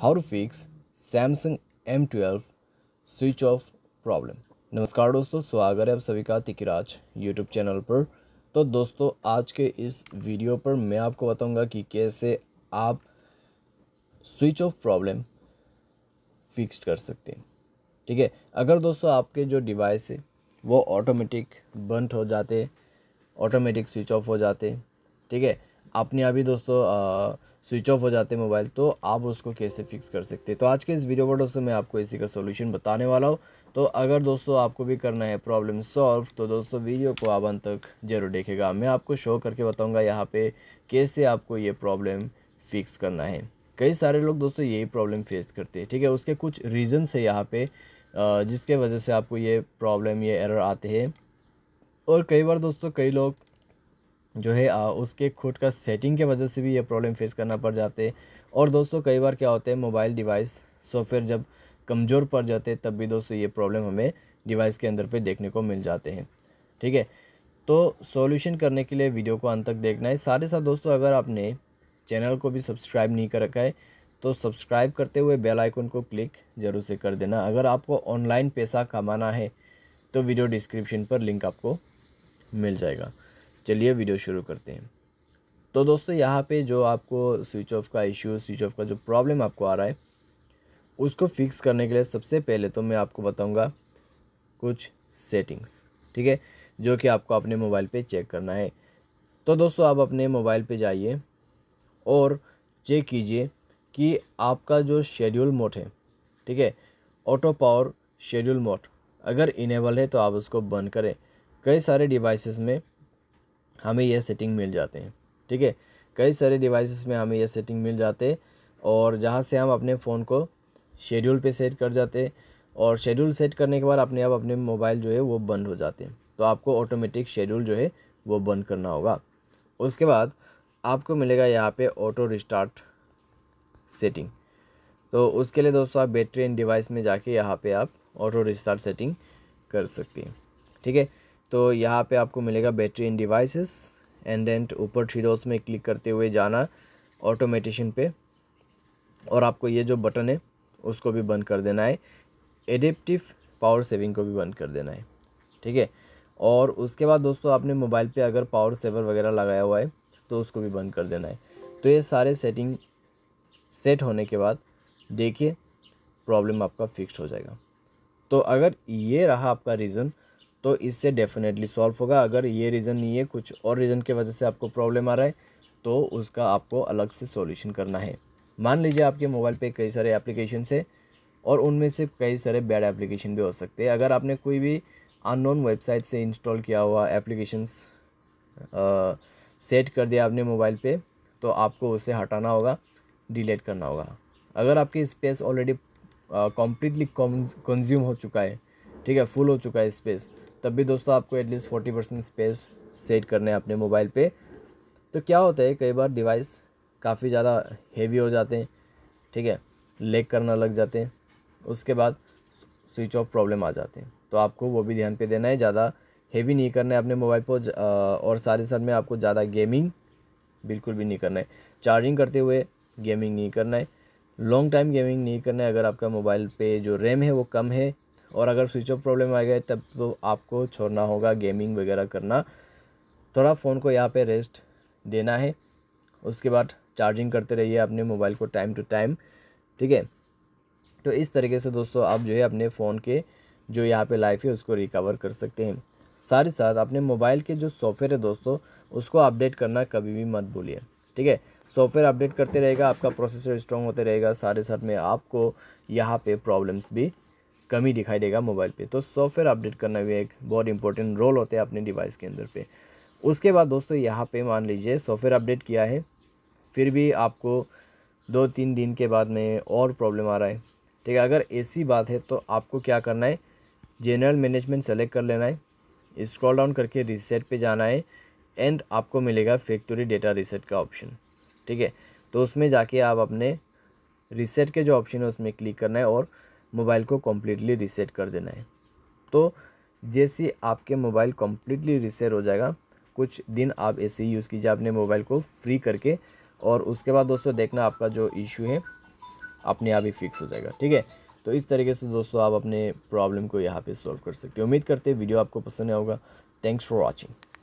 how to fix Samsung M twelve switch off problem नमस्कार दोस्तों स्वागत है आप सभी का तिकराज यूट्यूब चैनल पर तो दोस्तों आज के इस वीडियो पर मैं आपको बताऊंगा कि कैसे आप स्विच ऑफ प्रॉब्लम फिक्स कर सकते हैं ठीक है अगर दोस्तों आपके जो डिवाइस है वो ऑटोमेटिक बंद हो जाते ऑटोमेटिक स्विच ऑफ हो जाते ठीक है अपने आप ही दोस्तों स्विच ऑफ हो जाते हैं मोबाइल तो आप उसको कैसे फिक्स कर सकते हैं तो आज के इस वीडियो पर दोस्तों मैं आपको इसी का सोल्यूशन बताने वाला हूँ तो अगर दोस्तों आपको भी करना है प्रॉब्लम सॉल्व तो दोस्तों वीडियो को आप अंत तक जरूर देखेगा मैं आपको शो करके बताऊँगा यहाँ पर कैसे आपको ये प्रॉब्लम फिक्स करना है कई सारे लोग दोस्तों यही प्रॉब्लम फेस करते हैं ठीक है उसके कुछ रीज़न्स है यहाँ पे जिसके वजह से आपको ये प्रॉब्लम ये एरर आते हैं और कई बार दोस्तों कई लोग जो है आ, उसके खुद का सेटिंग के वजह से भी ये प्रॉब्लम फेस करना पड़ जाते और दोस्तों कई बार क्या होते हैं मोबाइल डिवाइस सॉफ्टवेयर जब कमज़ोर पड़ जाते तब भी दोस्तों ये प्रॉब्लम हमें डिवाइस के अंदर पे देखने को मिल जाते हैं ठीक है तो सॉल्यूशन करने के लिए वीडियो को अंत तक देखना है साथ ही साथ दोस्तों अगर आपने चैनल को भी सब्सक्राइब नहीं कर रखा है तो सब्सक्राइब करते हुए बेल आइकन को क्लिक जरूर से कर देना अगर आपको ऑनलाइन पैसा कमाना है तो वीडियो डिस्क्रिप्शन पर लिंक आपको मिल जाएगा चलिए वीडियो शुरू करते हैं तो दोस्तों यहाँ पे जो आपको स्विच ऑफ का इश्यू स्विच ऑफ का जो प्रॉब्लम आपको आ रहा है उसको फिक्स करने के लिए सबसे पहले तो मैं आपको बताऊँगा कुछ सेटिंग्स ठीक है जो कि आपको अपने मोबाइल पर चेक करना है तो दोस्तों आप अपने मोबाइल पर जाइए और चेक कीजिए कि आपका जो शेड्यूल मोड है ठीक है ऑटो पावर शेड्यूल मोड अगर इनेबल है तो आप उसको बंद करें कई सारे डिवाइसेस में हमें यह सेटिंग मिल जाते हैं ठीक है कई सारे डिवाइसेस में हमें यह सेटिंग मिल जाते और जहाँ से हम अपने फ़ोन को शेड्यूल पे सेट कर जाते और शेड्यूल सेट करने के बाद अपने आप अपने मोबाइल जो है वो बंद हो जाते हैं तो आपको ऑटोमेटिक शेड्यूल जो है वो बंद करना होगा उसके बाद आपको मिलेगा यहाँ पे ऑटो रिस्टार्ट सेटिंग तो उसके लिए दोस्तों आप बैटरी एंड डिवाइस में जाके यहाँ पे आप ऑटो रिस्टार्ट सेटिंग कर सकते हैं ठीक है तो यहाँ पे आपको मिलेगा battery in devices and then ऊपर थ्री डॉट्स में क्लिक करते हुए जाना ऑटोमेटेशन पे और आपको ये जो बटन है उसको भी बंद कर देना है एडेप्टिव पावर सेविंग को भी बंद कर देना है ठीक है और उसके बाद दोस्तों आपने मोबाइल पे अगर पावर सेवर वगैरह लगाया हुआ है तो उसको भी बंद कर देना है तो ये सारे सेटिंग सेट होने के बाद देखिए प्रॉब्लम आपका फिक्स हो जाएगा तो अगर ये रहा आपका रीज़न तो इससे डेफिनेटली सॉल्व होगा अगर ये रीज़न नहीं है कुछ और रीज़न की वजह से आपको प्रॉब्लम आ रहा है तो उसका आपको अलग से सॉल्यूशन करना है मान लीजिए आपके मोबाइल पे कई सारे एप्लीकेशन है और उनमें से कई सारे बैड एप्लीकेशन भी हो सकते हैं अगर आपने कोई भी अननोन वेबसाइट से इंस्टॉल किया हुआ एप्लीकेशंस सेट कर दिया आपने मोबाइल पे तो आपको उसे हटाना होगा डिलीट करना होगा अगर आपकी स्पेस ऑलरेडी कम्प्लीटली कंज्यूम हो चुका है ठीक है फुल हो चुका है स्पेस तब भी दोस्तों आपको at least forty percent space set करने हैं अपने मोबाइल पे तो क्या होता है कई बार डिवाइस काफ़ी ज़्यादा हेवी हो जाते हैं ठीक है लेक करना लग जाते हैं उसके बाद स्विच ऑफ प्रॉब्लम आ जाते हैं तो आपको वो भी ध्यान पे देना है ज़्यादा हेवी नहीं करना है अपने मोबाइल को और सारे साथ में आपको ज़्यादा गेमिंग बिल्कुल भी नहीं करना है चार्जिंग करते हुए गेमिंग नहीं करना है लॉन्ग टाइम गेमिंग नहीं करना है अगर आपका मोबाइल पे जो रैम है वो कम है और अगर स्विच ऑफ प्रॉब्लम आ गए तब तो आपको छोड़ना होगा गेमिंग वगैरह करना थोड़ा फ़ोन को यहाँ पे रेस्ट देना है उसके बाद चार्जिंग करते रहिए अपने मोबाइल को टाइम टू टाइम ठीक है तो इस तरीके से दोस्तों आप जो है अपने फ़ोन के जो यहाँ पे लाइफ है उसको रिकवर कर सकते हैं साथ ही साथ अपने मोबाइल के जो सॉफ्टवेयर है दोस्तों उसको अपडेट करना कभी भी मत भूलिए ठीक है सॉफ्टवेयर अपडेट करते रहेगा आपका प्रोसेसर स्ट्रॉन्ग होते रहेगा सारे साथ में आपको यहाँ पे प्रॉब्लम्स भी कमी दिखाई देगा मोबाइल पे तो सॉफ्टवेयर अपडेट करना भी एक बहुत इंपॉर्टेंट रोल होता है अपने डिवाइस के अंदर पे उसके बाद दोस्तों यहाँ पे मान लीजिए सॉफ्टवेयर अपडेट किया है फिर भी आपको दो तीन दिन के बाद में और प्रॉब्लम आ रहा है ठीक है अगर ऐसी बात है तो आपको क्या करना है जनरल मैनेजमेंट सेलेक्ट कर लेना है स्क्रॉल डाउन करके रिसेट पर जाना है एंड आपको मिलेगा फैक्ट्री डेटा रिसेट का ऑप्शन ठीक है तो उसमें जाके आप अपने रिसेट के जो ऑप्शन है उसमें क्लिक करना है और मोबाइल को कम्प्लीटली रीसेट कर देना है तो जैसे आपके मोबाइल कम्प्लीटली रीसेट हो जाएगा कुछ दिन आप ऐसे ही यूज़ कीजिए अपने मोबाइल को फ्री करके और उसके बाद दोस्तों देखना आपका जो इशू है अपने आप ही फिक्स हो जाएगा ठीक है तो इस तरीके से दोस्तों आप अपने प्रॉब्लम को यहाँ पे सॉल्व कर सकते हो उम्मीद करते हैं वीडियो आपको पसंद आएगा थैंक्स फॉर वॉचिंग